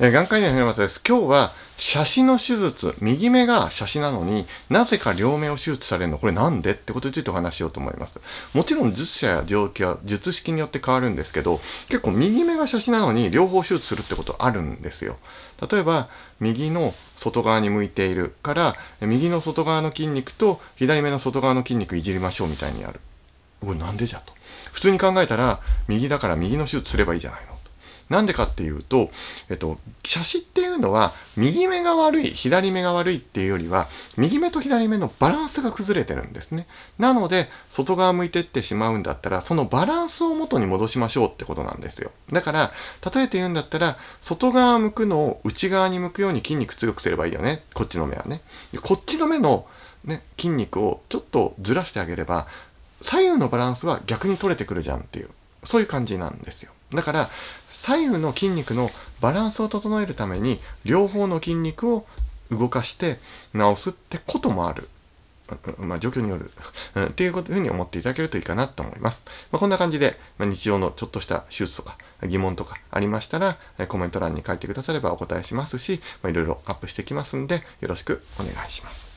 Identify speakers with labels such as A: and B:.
A: えー、眼科医の平松です。今日は、写真の手術、右目が写真なのになぜか両目を手術されるの、これなんでってことについてお話しようと思います。もちろん術者や病気は術式によって変わるんですけど、結構右目が写真なのに両方手術するってことあるんですよ。例えば、右の外側に向いているから、右の外側の筋肉と左目の外側の筋肉いじりましょうみたいにやる。これなんでじゃと。普通に考えたら、右だから右の手術すればいいじゃないの。なんでかっていうと、えっと、写真っていうのは、右目が悪い、左目が悪いっていうよりは、右目と左目のバランスが崩れてるんですね。なので、外側向いてってしまうんだったら、そのバランスを元に戻しましょうってことなんですよ。だから、例えて言うんだったら、外側向くのを内側に向くように筋肉強くすればいいよね。こっちの目はね。こっちの目の、ね、筋肉をちょっとずらしてあげれば、左右のバランスは逆に取れてくるじゃんっていう、そういう感じなんですよ。だから左右の筋肉のバランスを整えるために両方の筋肉を動かして治すってこともある。まあ、状況によるっていうふうに思っていただけるといいかなと思います。まあ、こんな感じで、まあ、日常のちょっとした手術とか疑問とかありましたら、コメント欄に書いてくださればお答えしますし、まあ、いろいろアップしてきますんで、よろしくお願いします。